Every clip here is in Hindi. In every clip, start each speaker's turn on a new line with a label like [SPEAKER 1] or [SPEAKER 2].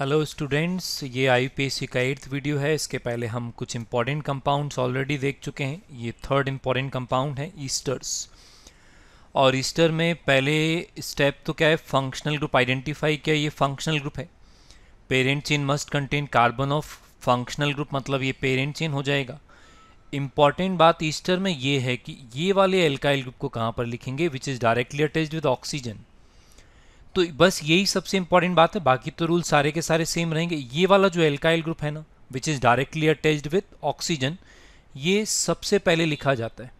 [SPEAKER 1] हेलो स्टूडेंट्स ये आई पी का एट्थ वीडियो है इसके पहले हम कुछ इंपॉर्टेंट कंपाउंड्स ऑलरेडी देख चुके हैं ये थर्ड इंपॉर्टेंट कंपाउंड है ईस्टर्स और ईस्टर में पहले स्टेप तो क्या है फंक्शनल ग्रुप आइडेंटिफाई किया ये फंक्शनल ग्रुप है parent chain must contain carbon of functional group मतलब ये पेरेंट चेन हो जाएगा इम्पॉर्टेंट बात ईस्टर में ये है कि ये वाले एल्काइल ग्रुप को कहाँ पर लिखेंगे which is directly attach with oxygen तो बस यही सबसे इंपॉर्टेंट बात है बाकी तो रूल सारे के सारे सेम रहेंगे ये वाला जो एल्काइल ग्रुप है ना which is directly attached with oxygen ये सबसे पहले लिखा जाता है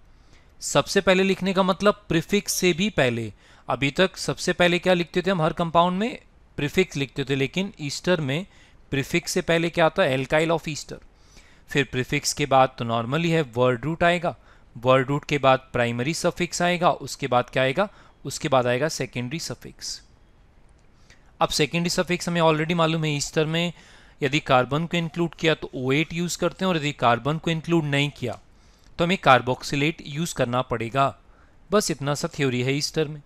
[SPEAKER 1] सबसे पहले लिखने का मतलब प्रिफिक्स से भी पहले अभी तक सबसे पहले क्या लिखते थे हम हर कंपाउंड में प्रिफिक्स लिखते थे लेकिन ईस्टर में प्रिफिक्स से पहले क्या आता है एल्काइल ऑफ ईस्टर फिर प्रिफिक्स के बाद तो नॉर्मली है वर्ड रूट आएगा वर्ड रूट के बाद प्राइमरी सफिक्स आएगा उसके बाद क्या आएगा उसके बाद आएगा सेकेंडरी सफिक्स अब सेकेंड सफिक्स हमें ऑलरेडी मालूम है ईस्टर में यदि कार्बन को इंक्लूड किया तो ओ एट यूज़ करते हैं और यदि कार्बन को इंक्लूड नहीं किया तो हमें कार्बोक्सिलेट यूज़ करना पड़ेगा बस इतना सा थ्योरी है ईस्टर में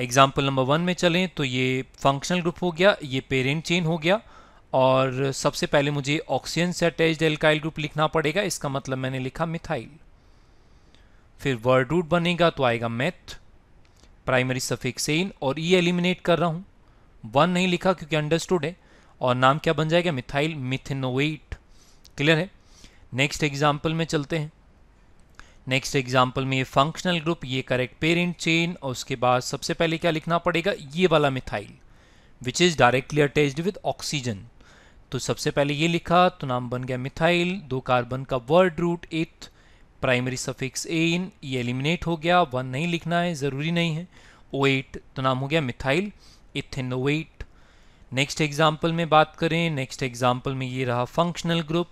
[SPEAKER 1] एग्जाम्पल नंबर वन में चलें तो ये फंक्शनल ग्रुप हो गया ये पेरेंट चेन हो गया और सबसे पहले मुझे ऑक्सीजन से अटैच एल्काइल ग्रुप लिखना पड़ेगा इसका मतलब मैंने लिखा मिथाइल फिर वर्ड रूट बनेगा तो आएगा मैथ प्राइमरी इन और ई e एलिमिनेट कर रहा हूँ वन नहीं लिखा क्योंकि अंडरस्टूड है और नाम क्या बन जाएगा मिथाइल मिथिनोवेट क्लियर है नेक्स्ट एग्जाम्पल में चलते हैं नेक्स्ट एग्जाम्पल में ये फंक्शनल ग्रुप ये करेक्ट पेरेंट चेन और उसके बाद सबसे पहले क्या लिखना पड़ेगा ये वाला methyl which is directly attached with oxygen तो सबसे पहले ये लिखा तो नाम बन गया मिथाइल दो कार्बन का word root eth primary suffix ane ये एलिमिनेट हो गया वन नहीं लिखना है ज़रूरी नहीं है एट तो नाम हो गया मिथाइल इथेनोएट नेक्स्ट एग्जाम्पल में बात करें नेक्स्ट एग्जाम्पल में ये रहा फंक्शनल ग्रुप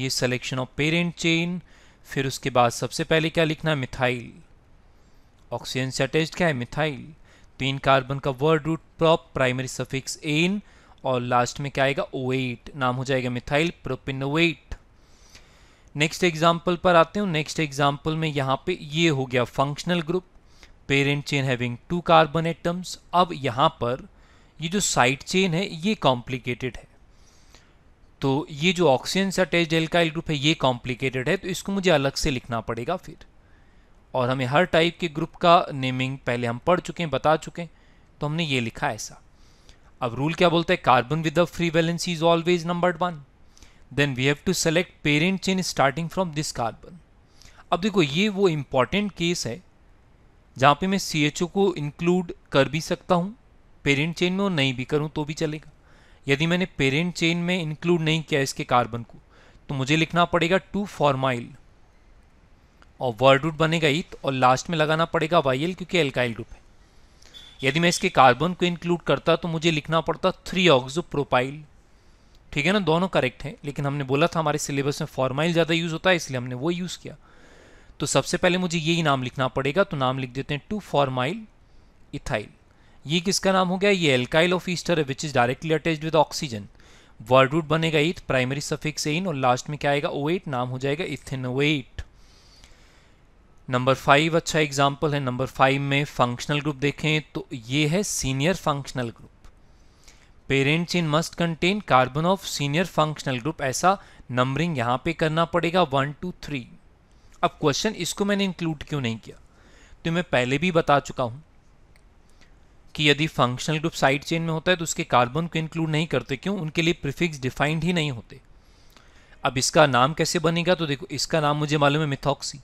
[SPEAKER 1] ये सिलेक्शन ऑफ पेरेंट चेन फिर उसके बाद सबसे पहले क्या लिखना है मिथाइल ऑक्सीजन से अटैच क्या है मिथाइल तो इन कार्बन का word root prop primary suffix ane और लास्ट में क्या आएगा एट नाम हो जाएगा मिथाइल प्रोपिनोवेट नेक्स्ट एग्जाम्पल पर आते हूँ नेक्स्ट एग्जाम्पल में यहाँ पे ये हो गया functional group parent chain having two carbon atoms अब यहाँ पर ये जो साइड चेन है ये कॉम्प्लिकेटेड है तो ये जो ऑक्सीजन से अटैच एल्काइल ग्रुप है ये कॉम्प्लिकेटेड है तो इसको मुझे अलग से लिखना पड़ेगा फिर और हमें हर टाइप के ग्रुप का नेमिंग पहले हम पढ़ चुके हैं बता चुके हैं तो हमने ये लिखा ऐसा अब रूल क्या बोलता है carbon with free valency is always number one then we have to select parent chain starting from this carbon अब देखो ये वो इम्पॉर्टेंट केस है जहाँ पे मैं सी एच ओ को इंक्लूड कर भी सकता हूँ पेरेंट चेन में और नहीं भी करूँ तो भी चलेगा यदि मैंने पेरेंट चेन में इंक्लूड नहीं किया इसके कार्बन को तो मुझे लिखना पड़ेगा टू फॉर्माइल और वर्ड रूट बनेगा ईथ और लास्ट में लगाना पड़ेगा वाई क्योंकि एल्काइल ग्रुप है यदि मैं इसके कार्बन को इंक्लूड करता तो मुझे लिखना पड़ता थ्री ऑक्सो प्रोपाइल ठीक है ना दोनों करेक्ट हैं लेकिन हमने बोला था हमारे सिलेबस में फॉर्माइल ज़्यादा यूज़ होता है इसलिए हमने वो यूज़ किया तो सबसे पहले मुझे यही नाम लिखना पड़ेगा तो नाम लिख देते हैं टू फॉर्माइल इथाइल ये किसका नाम हो गया ये एल्काइल ऑफ ईस्टर है which is directly attach with oxygen word root बनेगा इथ प्राइमरी सफिक्स एन और लास्ट में क्या आएगा एट नाम हो जाएगा एट नंबर फाइव अच्छा एग्जाम्पल है नंबर फाइव में फंक्शनल ग्रुप देखें तो ये है senior functional group parent chain must contain carbon of senior functional group ऐसा नंबरिंग यहाँ पे करना पड़ेगा वन टू थ्री अब क्वेश्चन इसको मैंने इंक्लूड क्यों नहीं किया तो मैं पहले भी बता चुका हूँ कि यदि फंक्शनल ग्रुप साइड चेन में होता है तो उसके कार्बन को इंक्लूड नहीं करते क्यों उनके लिए प्रिफिक्स डिफाइंड ही नहीं होते अब इसका नाम कैसे बनेगा तो देखो इसका नाम मुझे मालूम है मिथॉक्सी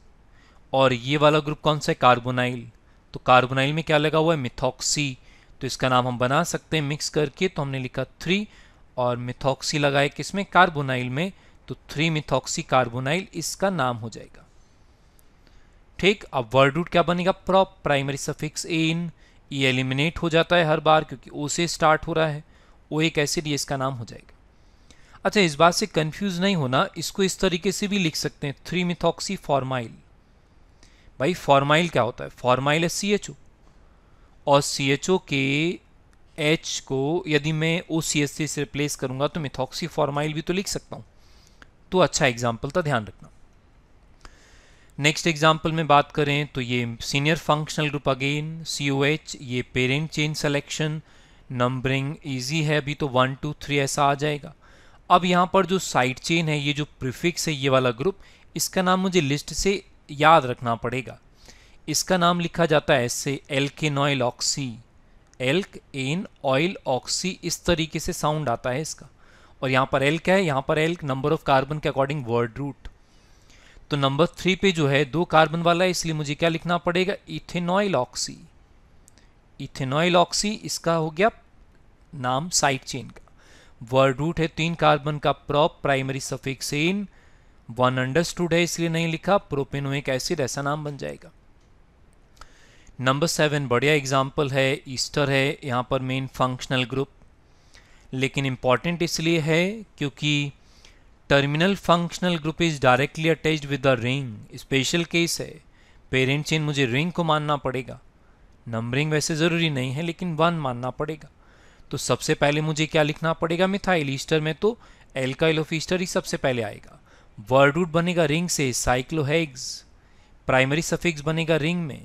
[SPEAKER 1] और ये वाला ग्रुप कौन सा है कार्बोनाइल तो कार्बोनाइल में क्या लगा हुआ है मिथॉक्सी तो इसका नाम हम बना सकते हैं मिक्स करके तो हमने लिखा थ्री और मिथॉक्सी लगाए किसमें कार्बोनाइल में तो थ्री मिथॉक्सी कार्बोनाइल इसका नाम हो जाएगा ठीक अब वर्ड रूट क्या बनेगा prop primary suffix ane ये एलिमिनेट हो जाता है हर बार क्योंकि ओ से स्टार्ट हो रहा है ओ एक एसिड ये इसका नाम हो जाएगा अच्छा इस बात से कंफ्यूज नहीं होना इसको इस तरीके से भी लिख सकते हैं थ्री मिथॉक्सी फॉर्माइल भाई फॉर्माइल क्या होता है फॉर्माइल है सी एच ओ और सी एच ओ के एच को यदि मैं ओ सी एस सी से रिप्लेस करूँगा तो मिथॉक्सी फॉर्माइल भी तो लिख सकता हूँ तो अच्छा एग्जाम्पल था ध्यान रखना नेक्स्ट एग्जाम्पल में बात करें तो ये senior functional group again C O H ये parent chain selection numbering easy है अभी तो वन टू थ्री ऐसा आ जाएगा अब यहाँ पर जो साइड चेन है ये जो प्रीफिक्स है ये वाला ग्रुप इसका नाम मुझे लिस्ट से याद रखना पड़ेगा इसका नाम लिखा जाता है इससे alkanoyl oxy alk an oyl oxy इस तरीके से साउंड आता है इसका और यहाँ पर एल्क है यहाँ पर एल्क नंबर ऑफ कार्बन के अकॉर्डिंग वर्ड रूट तो नंबर थ्री पे जो है दो कार्बन वाला है इसलिए मुझे क्या लिखना पड़ेगा इथेनॉयल ऑक्सी इथेनॉयल ऑक्सी इसका हो गया नाम साइड चेन का वर्ड रूट है तीन कार्बन का prop primary suffix ane one understood है इसलिए नहीं लिखा प्रोपेनोइक एसिड ऐसा नाम बन जाएगा नंबर सेवन बढ़िया एग्जाम्पल है ईस्टर है यहाँ पर मेन फंक्शनल ग्रुप लेकिन इम्पॉर्टेंट इसलिए है क्योंकि terminal functional group is directly attach with the ring special case है पेरेंट चेन मुझे रिंग को मानना पड़ेगा नंबरिंग वैसे ज़रूरी नहीं है लेकिन वन मानना पड़ेगा तो सबसे पहले मुझे क्या लिखना पड़ेगा मिथाइल ईस्टर में तो एल्काइल ऑफ ईस्टर ही सबसे पहले आएगा वर्ड रूट बनेगा रिंग से साइक्लोहेग्स प्राइमरी सफिक्स बनेगा रिंग में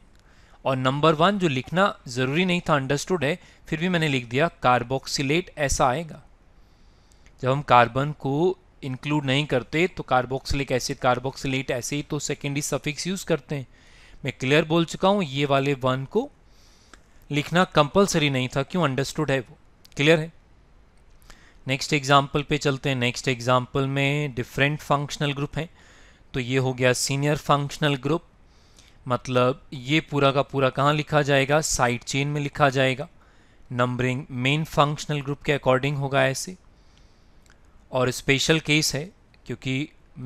[SPEAKER 1] और नंबर वन जो लिखना ज़रूरी नहीं था अंडरस्टूड है फिर भी मैंने लिख दिया कार्बोक्सिलेट ऐसा आएगा जब हम कार्बन को इंक्लूड नहीं करते तो कार्बोक्सिलिक एसिड कार्बोक्सिलेट ऐसे ही तो सेकेंडरी सफिक्स यूज़ करते हैं मैं क्लियर बोल चुका हूँ ये वाले वन को लिखना कंपलसरी नहीं था क्यों अंडरस्टूड है वो क्लियर है नेक्स्ट एग्जाम्पल पे चलते हैं नेक्स्ट एग्जाम्पल में डिफरेंट फंक्शनल ग्रुप हैं तो ये हो गया सीनियर फंक्शनल ग्रुप मतलब ये पूरा का पूरा कहाँ लिखा जाएगा साइड चेन में लिखा जाएगा नंबरिंग मेन फंक्शनल ग्रुप के अकॉर्डिंग होगा ऐसे और स्पेशल केस है क्योंकि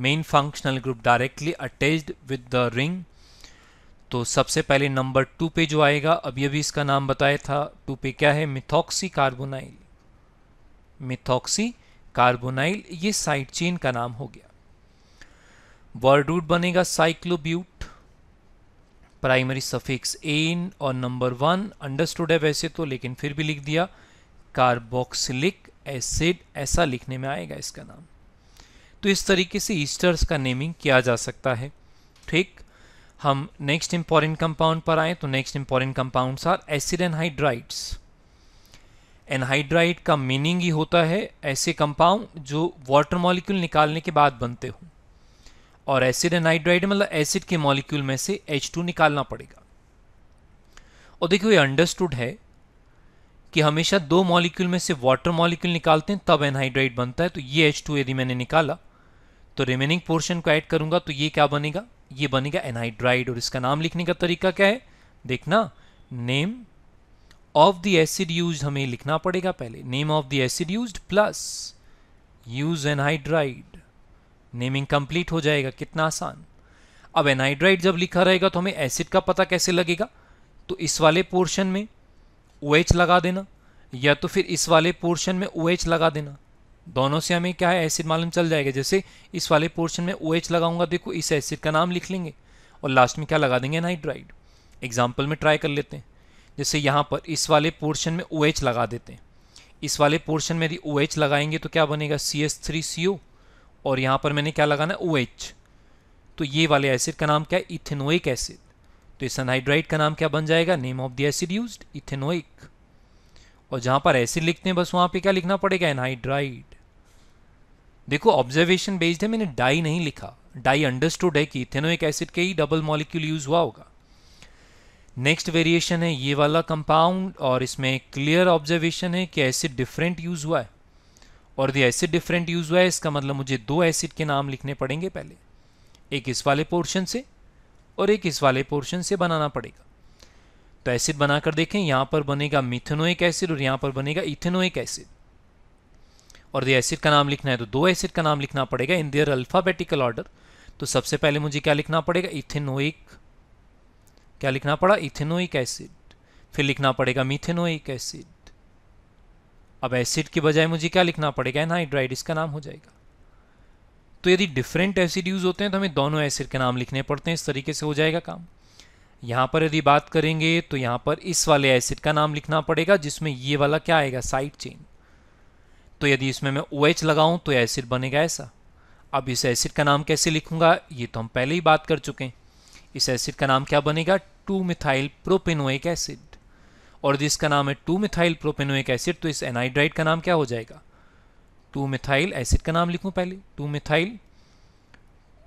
[SPEAKER 1] main functional group directly attached with the ring तो सबसे पहले नंबर टू पे जो आएगा अभी अभी इसका नाम बताया था टू पे क्या है मिथॉक्सी कार्बोनाइल मिथॉक्सी कार्बोनाइल ये साइड चेन का नाम हो गया वर्ड रूट बनेगा साइक्लोब्यूट प्राइमरी सफिक्स एन और नंबर वन अंडरस्टूड है वैसे तो लेकिन फिर भी लिख दिया कार्बोक्सिलिक एसिड ऐसा लिखने में आएगा इसका नाम तो इस तरीके से ईस्टर्स का नेमिंग किया जा सकता है ठीक हम नेक्स्ट इंपॉर्टेंट कंपाउंड पर आए तो next important compounds are acid anhydrides anhydride का मीनिंग ही होता है ऐसे कंपाउंड जो वाटर मॉलिक्यूल निकालने के बाद बनते हों और एसिड एनाइड्राइड मतलब एसिड के मॉलिक्यूल में से H2 निकालना पड़ेगा और देखियो ये अंडरस्टूड है कि हमेशा दो मॉलिक्यूल में से वाटर मॉलिक्यूल निकालते हैं तब एनहाइड्राइड बनता है तो ये H2 यदि मैंने निकाला तो रिमेनिंग पोर्शन को ऐड करूंगा तो ये क्या बनेगा ये बनेगा एनहाइड्राइड और इसका नाम लिखने का तरीका क्या है देखना name of the acid use हमें लिखना पड़ेगा पहले name of the acid use plus use anhydride naming complete हो जाएगा कितना आसान अब एनाइड्राइड जब लिखा रहेगा तो हमें एसिड का पता कैसे लगेगा तो इस वाले पोर्शन में ओ OH लगा देना या तो फिर इस वाले पोर्शन में ओ OH लगा देना दोनों से हमें क्या है एसिड मालूम चल जाएगा जैसे इस वाले पोर्शन में ओ OH लगाऊंगा देखो इस एसिड का नाम लिख लेंगे और लास्ट में क्या लगा देंगे एनाइड्राइड एग्जाम्पल में ट्राई कर लेते हैं जैसे यहाँ पर इस वाले पोर्शन में ओ OH लगा देते हैं इस वाले पोर्शन में यदि ओ OH लगाएंगे तो क्या बनेगा सी एस थ्री सी ओ और यहाँ पर मैंने क्या लगाना ओ OH. तो ये वाले एसिड का नाम क्या है इथेनोइक एसिड तो इस अनहाइड्राइड का नाम क्या बन जाएगा name of the acid use ethanoic और जहाँ पर एसिड लिखते हैं बस वहाँ पे क्या लिखना पड़ेगा एनहाइड्राइड देखो ऑब्जर्वेशन बेस्ड है मैंने डाई नहीं लिखा डाई अंडरस्टूड है कि इथेनोइक एसिड के ही डबल मॉलिक्यूल यूज हुआ होगा नेक्स्ट वेरिएशन है ये वाला कंपाउंड और इसमें क्लियर ऑब्जर्वेशन है कि एसिड डिफरेंट यूज हुआ है और दी एसिड डिफरेंट यूज हुआ है इसका मतलब मुझे दो एसिड के नाम लिखने पड़ेंगे पहले एक इस वाले पोर्शन से और एक इस वाले पोर्शन से बनाना पड़ेगा तो एसिड बनाकर देखें यहाँ पर बनेगा मिथेनोइक एसिड और यहाँ पर बनेगा इथेनोइक एसिड और ये एसिड का नाम लिखना है तो दो एसिड का नाम लिखना पड़ेगा इन देयर अल्फ़ाबेटिकल ऑर्डर तो सबसे पहले मुझे क्या लिखना पड़ेगा इथेनोइक क्या लिखना पड़ा इथेनोइक एसिड फिर लिखना पड़ेगा मिथेनोइक एसिड अब एसिड के बजाय मुझे क्या लिखना पड़ेगा एनहाइड्राइड इसका नाम हो जाएगा तो यदि डिफरेंट एसिड यूज होते हैं तो हमें दोनों एसिड के नाम लिखने पड़ते हैं इस तरीके से हो जाएगा काम यहाँ पर यदि बात करेंगे तो यहाँ पर इस वाले एसिड का नाम लिखना पड़ेगा जिसमें ये वाला क्या आएगा साइड चेन तो यदि इसमें मैं ओ OH लगाऊं तो एसिड बनेगा ऐसा अब इस एसिड का नाम कैसे लिखूंगा ये तो हम पहले ही बात कर चुके हैं इस एसिड का नाम क्या बनेगा टू मिथाइल प्रोपेनोइक एसिड और जिसका नाम है टू मिथाइल प्रोपेनोइक एसिड तो इस एनाइड्राइड का नाम क्या हो जाएगा टू मिथाइल एसिड का नाम लिखूँ पहले two methyl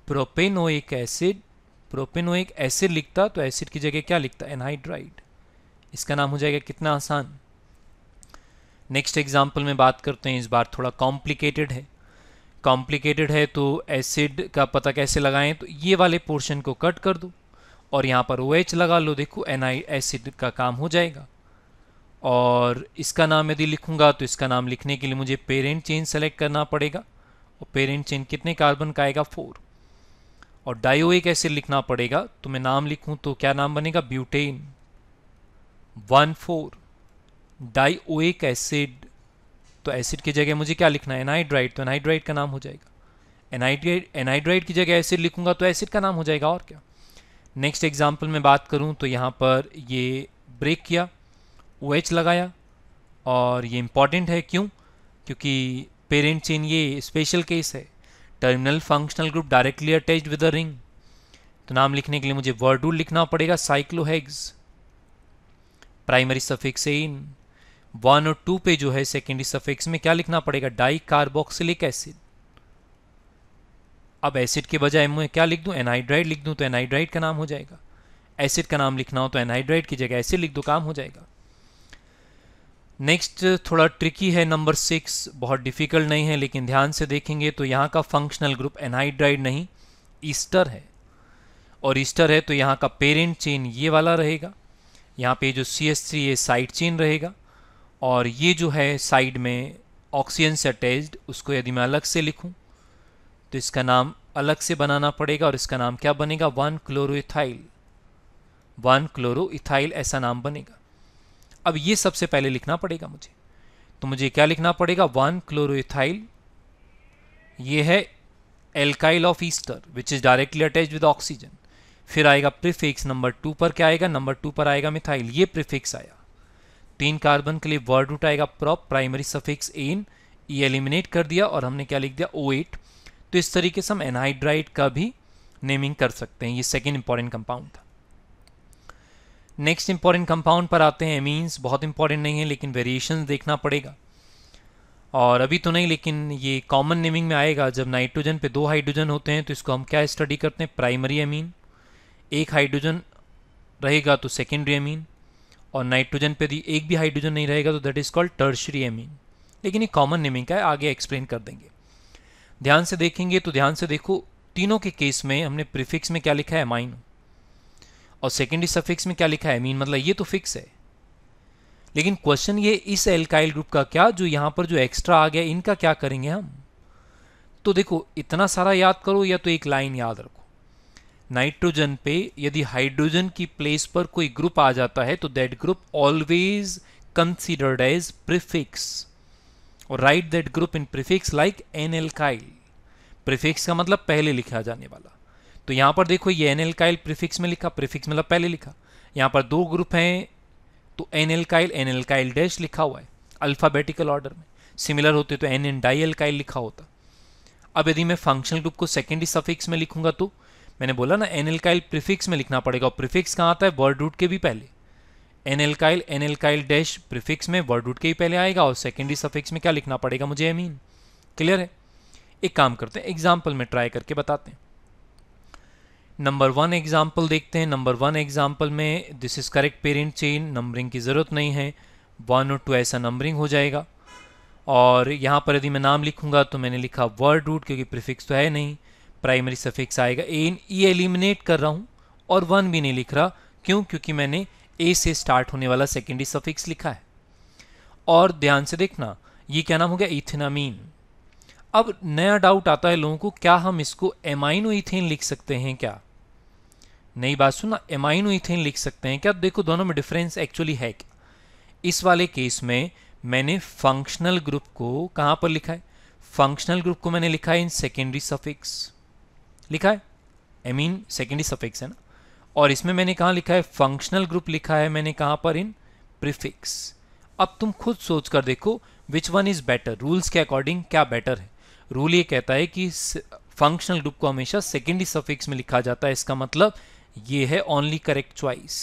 [SPEAKER 1] propanoic acid propanoic acid लिखता तो एसिड की जगह क्या लिखता एनहाइड्राइड इसका नाम हो जाएगा कितना आसान नेक्स्ट एग्जाम्पल में बात करते हैं इस बार थोड़ा कॉम्प्लिकेटेड है कॉम्प्लिकेटेड है तो एसिड का पता कैसे लगाएं तो ये वाले पोर्शन को कट कर दो और यहाँ पर ओ OH लगा लो देखो एनआई एसिड का काम हो जाएगा और इसका नाम यदि लिखूंगा तो इसका नाम लिखने के लिए मुझे पेरेंट चेन सेलेक्ट करना पड़ेगा और पेरेंट चेन कितने कार्बन का आएगा फोर और एक एसिड लिखना पड़ेगा तो मैं नाम लिखूं तो क्या नाम बनेगा butane one four dioic acid तो एसिड की जगह मुझे क्या लिखना है एनाइड्राइड तो एनाइड्राइड का नाम हो जाएगा एनाइड्राइड एनाइड्राइड की जगह एसिड लिखूंगा तो एसिड का नाम हो जाएगा और क्या नेक्स्ट एग्जाम्पल में बात करूँ तो यहाँ पर ये ब्रेक किया ओ OH लगाया और ये इम्पॉर्टेंट है क्यों क्योंकि पेरेंट चेन ये स्पेशल केस है terminal functional group directly attach with a ring तो नाम लिखने के लिए मुझे वर्ड रूल लिखना पड़ेगा cyclohex primary suffix ane one और टू पे जो है सेकेंडरी सफिक्स में क्या लिखना पड़ेगा डाई कार्बोक्सिलिक एसिड अब एसिड के बजाय मैं क्या लिख दूँ एनहाइड्राइड लिख दूँ तो एनहाइड्राइड का नाम हो जाएगा एसिड का नाम लिखना हो तो एनहाइड्राइड की जगह एसिड लिख दो काम हो जाएगा नेक्स्ट थोड़ा ट्रिकी है नंबर सिक्स बहुत डिफ़िकल्ट नहीं है लेकिन ध्यान से देखेंगे तो यहाँ का फंक्शनल ग्रुप एनहाइड्राइड नहीं ईस्टर है और ईस्टर है तो यहाँ का पेरेंट चेन ये वाला रहेगा यहाँ पे जो सी एस थ्री ये साइड चेन रहेगा और ये जो है साइड में ऑक्सीजन से अटैच्ड उसको यदि मैं अलग से लिखूँ तो इसका नाम अलग से बनाना पड़ेगा और इसका नाम क्या बनेगा वन क्लोरोथाइल वन क्लोरोथाइल ऐसा नाम बनेगा अब ये सबसे पहले लिखना पड़ेगा मुझे तो मुझे क्या लिखना पड़ेगा वन क्लोरोथाइल ये है alkyl of ester which is directly attach with oxygen फिर आएगा प्रिफिक्स नंबर टू पर क्या आएगा नंबर टू पर आएगा मिथाइल ये प्रिफिक्स आया तीन कार्बन के लिए वर्ड रूट आएगा प्रॉप प्राइमरी सफिक्स एन ये एलिमिनेट कर दिया और हमने क्या लिख दिया ओ एट तो इस तरीके से हम एनहाइड्राइड का भी नेमिंग कर सकते हैं ये सेकेंड इंपॉर्टेंट कंपाउंड था नेक्स्ट इंपॉर्टेंट कंपाउंड पर आते हैं एमीन्स बहुत इंपॉर्टेंट नहीं है लेकिन वेरिएशन देखना पड़ेगा और अभी तो नहीं लेकिन ये कॉमन नेमिंग में आएगा जब नाइट्रोजन पे दो हाइड्रोजन होते हैं तो इसको हम क्या स्टडी करते हैं प्राइमरी अमीन एक हाइड्रोजन रहेगा तो सेकेंडरी अमीन और नाइट्रोजन पर भी एक भी हाइड्रोजन नहीं रहेगा तो that is called tertiary amine लेकिन ये कॉमन नेमिंग का है आगे एक्सप्लेन कर देंगे ध्यान से देखेंगे तो ध्यान से देखो तीनों के केस में हमने प्रीफिक्स में क्या लिखा है अमाइनो और सेकेंडरी सफिक्स में क्या लिखा है मीन मतलब ये तो फिक्स है लेकिन क्वेश्चन ये इस एल्काइल ग्रुप का क्या जो यहाँ पर जो एक्स्ट्रा आ गया इनका क्या करेंगे हम तो देखो इतना सारा याद करो या तो एक लाइन याद रखो नाइट्रोजन पे यदि हाइड्रोजन की प्लेस पर कोई ग्रुप आ जाता है तो that group always considered as prefix और write that group in prefix like N alkyl prefix का मतलब पहले लिखा जाने वाला तो यहाँ पर देखो ये एन एलकाइल प्रिफिक्स में लिखा प्रिफिक्स मतलब पहले लिखा यहाँ पर दो ग्रुप हैं तो N alkyl N alkyl dash लिखा हुआ है अल्फ़ाबेटिकल ऑर्डर में सिमिलर होते तो एन एन डाई एलकाइल लिखा होता अब यदि मैं फंक्शनल ग्रुप को सेकेंडरी सफिक्स में लिखूंगा तो मैंने बोला ना एन एलकाइल प्रिफिक्स में लिखना पड़ेगा और प्रिफिक्स कहाँ आता है वर्ड रूट के भी पहले N alkyl N alkyl dash prefix में वर्ड रूट के ही पहले आएगा और सेकेंडरी सफिक्स में क्या लिखना पड़ेगा मुझे अमीन क्लियर है एक काम करते हैं एग्जाम्पल में ट्राई करके बताते हैं नंबर वन एग्जाम्पल देखते हैं नंबर वन एग्जाम्पल में this is correct parent chain numbering की ज़रूरत नहीं है वन और टू ऐसा नंबरिंग हो जाएगा और यहाँ पर यदि मैं नाम लिखूँगा तो मैंने लिखा वर्ड रूट क्योंकि प्रिफिक्स तो है नहीं प्राइमरी सफिक्स आएगा एन ई एलिमिनेट कर रहा हूँ और वन भी नहीं लिख रहा क्यों क्योंकि मैंने ए से स्टार्ट होने वाला सेकेंडरी सफिक्स लिखा है और ध्यान से देखना ये क्या नाम हो गया इथेनामीन अब नया डाउट आता है लोगों को क्या हम इसको एमाइनो इथेन लिख सकते हैं क्या नई बात सुना एमाइनो इथेन लिख सकते हैं क्या देखो दोनों में डिफरेंस एक्चुअली है क्या इस वाले केस में मैंने फंक्शनल ग्रुप को कहां पर लिखा है फंक्शनल ग्रुप को मैंने लिखा है इन सेकेंडरी सफिक्स लिखा है आई मीन सेकेंडरी सफिक्स है ना और इसमें मैंने कहा लिखा है फंक्शनल ग्रुप लिखा है मैंने कहां पर इन प्रिफिक्स अब तुम खुद सोच कर देखो which one is better rules के अकॉर्डिंग क्या बेटर है रूल ये कहता है कि फंक्शनल ग्रुप को हमेशा सेकेंडरी सफिक्स में लिखा जाता है इसका मतलब ये है ओनली करेक्ट च्वाइस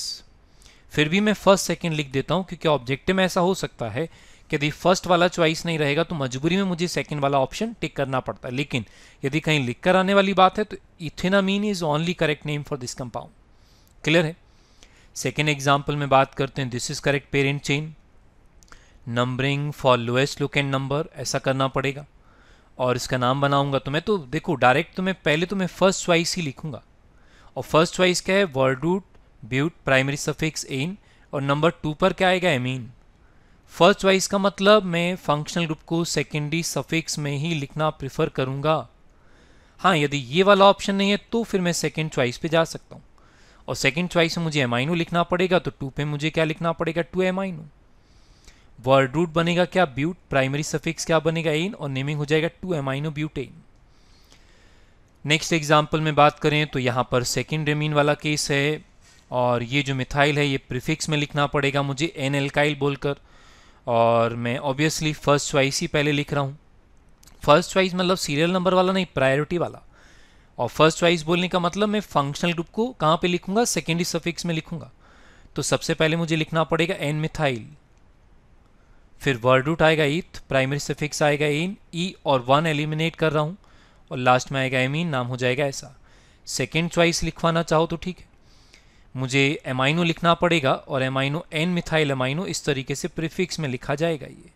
[SPEAKER 1] फिर भी मैं फर्स्ट सेकेंड लिख देता हूँ क्योंकि ऑब्जेक्टिव में ऐसा हो सकता है कि यदि फर्स्ट वाला चॉइस नहीं रहेगा तो मजबूरी में मुझे सेकंड वाला ऑप्शन टिक करना पड़ता है लेकिन यदि कहीं लिख कर आने वाली बात है तो ethanamine is only correct name for this compound clear है सेकेंड एग्जाम्पल में बात करते हैं this is correct parent chain numbering for lowest locant number ऐसा करना पड़ेगा और इसका नाम बनाऊंगा तो मैं तो देखो डायरेक्ट तो मैं पहले तो मैं फर्स्ट च्वाइस ही लिखूंगा और फर्स्ट चॉइस क्या है वर्डूट ब्यूट प्राइमरी सफिक्स इन और नंबर टू पर क्या आएगा एमीन फर्स्ट चॉइस का मतलब मैं फंक्शनल ग्रुप को सेकेंडरी सफिक्स में ही लिखना प्रेफर करूँगा हाँ यदि ये वाला ऑप्शन नहीं है तो फिर मैं सेकेंड चॉइस पे जा सकता हूँ और सेकेंड चॉइस में मुझे एमाइनो लिखना पड़ेगा तो टू पे मुझे क्या लिखना पड़ेगा two M amino word root बनेगा क्या ब्यूट प्राइमरी सफिक्स क्या बनेगा एन और नेमिंग हो जाएगा two M but ane next example में बात करें तो यहाँ पर सेकेंड रेमीन वाला केस है और ये जो मिथाइल है ये प्रीफिक्स में लिखना पड़ेगा मुझे एन एल्काइल बोलकर और मैं ऑब्वियसली फर्स्ट च्वाइस ही पहले लिख रहा हूँ फर्स्ट च्वाइस मतलब सीरियल नंबर वाला नहीं प्रायोरिटी वाला और फर्स्ट च्वाइस बोलने का मतलब मैं फंक्शनल ग्रुप को कहाँ पे लिखूँगा सेकेंडरी सफिक्स में लिखूँगा तो सबसे पहले मुझे लिखना पड़ेगा एन मिथाइल फिर वर्ड रूट आएगा इथ प्राइमरी सफिक्स आएगा इन ई e और वन एलिमिनेट कर रहा हूँ और लास्ट में आएगा एमीन नाम हो जाएगा ऐसा सेकेंड च्वाइस लिखवाना चाहो तो ठीक है मुझे एमाइनो लिखना पड़ेगा और एमाइनो एन मिथाइल एमाइनो इस तरीके से प्रीफिक्स में लिखा जाएगा ये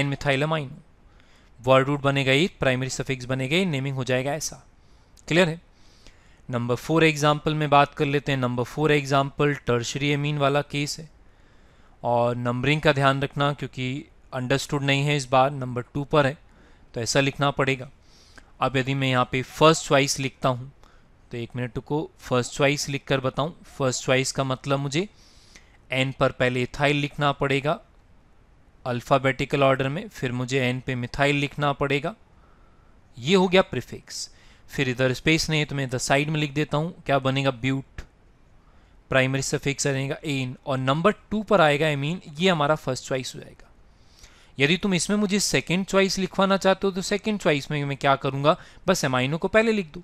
[SPEAKER 1] N methyl amino word root बनेगा ये प्राइमरी सफिक्स बनेगा ये नेमिंग हो जाएगा ऐसा क्लियर है नंबर फोर एग्जाम्पल में बात कर लेते हैं number four example tertiary amine वाला केस है और नंबरिंग का ध्यान रखना क्योंकि अंडरस्टूड नहीं है इस बार नंबर टू पर है तो ऐसा लिखना पड़ेगा अब यदि मैं यहाँ पे फर्स्ट च्वाइस लिखता हूँ तो एक मिनट को फर्स्ट च्वाइस लिख कर बताऊँ फर्स्ट च्वाइस का मतलब मुझे एन पर पहले इथाइल लिखना पड़ेगा अल्फ़ाबेटिकल ऑर्डर में फिर मुझे एन पे मिथाइल लिखना पड़ेगा ये हो गया प्रिफिक्स फिर इधर स्पेस नहीं है तो मैं इधर साइड में लिख देता हूँ क्या बनेगा ब्यूट प्राइमरी सफिक्स रहेगा एन और नंबर टू पर आएगा आई मीन ये हमारा फर्स्ट च्वाइस हो जाएगा यदि तुम इसमें मुझे सेकेंड च्वाइस लिखवाना चाहते हो तो सेकेंड च्वाइस में मैं क्या करूँगा बस एमाइनो को पहले लिख दूँ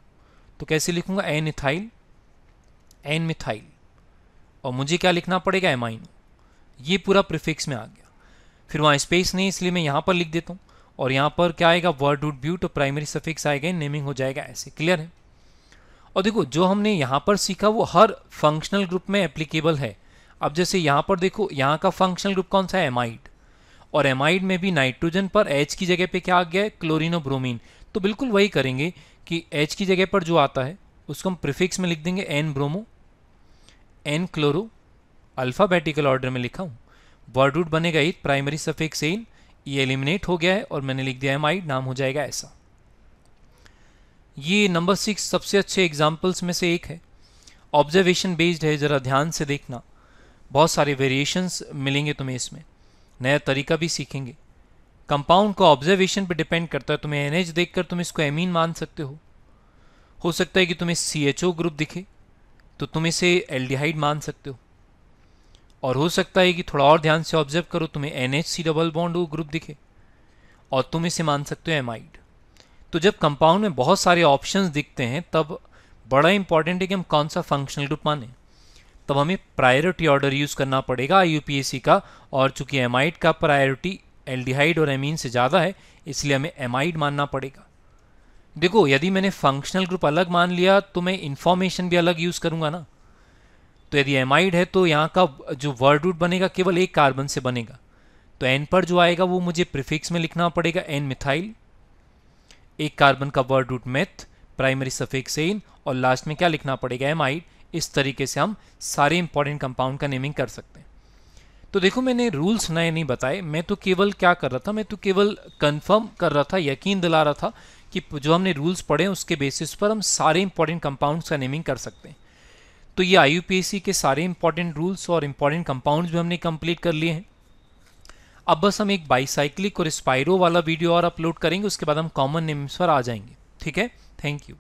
[SPEAKER 1] तो कैसे लिखूंगा एन इथाइल एन मिथाइल और मुझे क्या लिखना पड़ेगा एमाइनो ये पूरा प्रिफिक्स में आ गया फिर वहाँ स्पेस नहीं इसलिए मैं यहाँ पर लिख देता हूँ और यहाँ पर क्या आएगा वर्ड वुड ब्यूट और प्राइमरी सफिक्स आएगा नेमिंग हो जाएगा ऐसे क्लियर है और देखो जो हमने यहाँ पर सीखा वो हर फंक्शनल ग्रुप में एप्लीकेबल है अब जैसे यहाँ पर देखो यहाँ का फंक्शनल ग्रुप कौन सा है एमाइड और एमाइड में भी नाइट्रोजन पर एच की जगह पे क्या आ गया है क्लोरिनो ब्रोमीन तो बिल्कुल वही करेंगे कि एच की जगह पर जो आता है उसको हम प्रिफिक्स में लिख देंगे N bromo N chloro alphabetical order में लिखा हूँ वर्ड रूट बनेगा इथ प्राइमरी सफेक्स एन ये एलिमिनेट हो गया है और मैंने लिख दिया एमाइड नाम हो जाएगा ऐसा ये नंबर सिक्स सबसे अच्छे एग्जाम्पल्स में से एक है ऑब्जर्वेशन बेस्ड है ज़रा ध्यान से देखना बहुत सारे वेरिएशंस मिलेंगे तुम्हें इसमें नया तरीका भी सीखेंगे कंपाउंड का ऑब्जर्वेशन पे डिपेंड करता है तुम्हें एन एच देख कर तुम इसको एमीन मान सकते हो हो सकता है कि तुम्हें सी एच ओ ग्रुप दिखे तो तुम इसे एल डी हाइड मान सकते हो और हो सकता है कि थोड़ा और ध्यान से ऑब्जर्व करो तुम्हें N H C double bond वो ग्रुप दिखे और तुम इसे मान सकते हो एमाइड तो जब कंपाउंड में बहुत सारे ऑप्शंस दिखते हैं तब बड़ा इंपॉर्टेंट है कि हम कौन सा फंक्शनल ग्रुप माने तब हमें प्रायोरिटी ऑर्डर यूज़ करना पड़ेगा आई का और चूंकि एमाइड का प्रायोरिटी एल्डिहाइड और एमीन से ज़्यादा है इसलिए हमें एमाइड मानना पड़ेगा देखो यदि मैंने फंक्शनल ग्रुप अलग मान लिया तो मैं इन्फॉर्मेशन भी अलग यूज़ करूँगा ना तो यदि एमाइड है तो यहाँ का जो वर्ड रूट बनेगा केवल एक कार्बन से बनेगा तो एन पर जो आएगा वो मुझे प्रिफिक्स में लिखना पड़ेगा एन मिथाइल एक कार्बन का word root meth primary suffix ane ane और लास्ट में क्या लिखना पड़ेगा एमाइड इस तरीके से हम सारे इंपॉर्टेंट कंपाउंड का नेमिंग कर सकते हैं तो देखो मैंने रूल्स नए नहीं बताए मैं तो केवल क्या कर रहा था मैं तो केवल कंफर्म कर रहा था यकीन दिला रहा था कि जो हमने रूल्स पढ़े उसके बेसिस पर हम सारे इंपॉर्टेंट कंपाउंड्स का नेमिंग कर सकते हैं तो ये आई के सारे इंपॉर्टेंट रूल्स और इंपॉर्टेंट कंपाउंड्स भी हमने कंप्लीट कर लिए हैं अब बस हम एक बाईसाइक्लिक और स्पायरो वाला वीडियो और अपलोड करेंगे उसके बाद हम कॉमन नेम्स पर आ जाएंगे ठीक है थैंक यू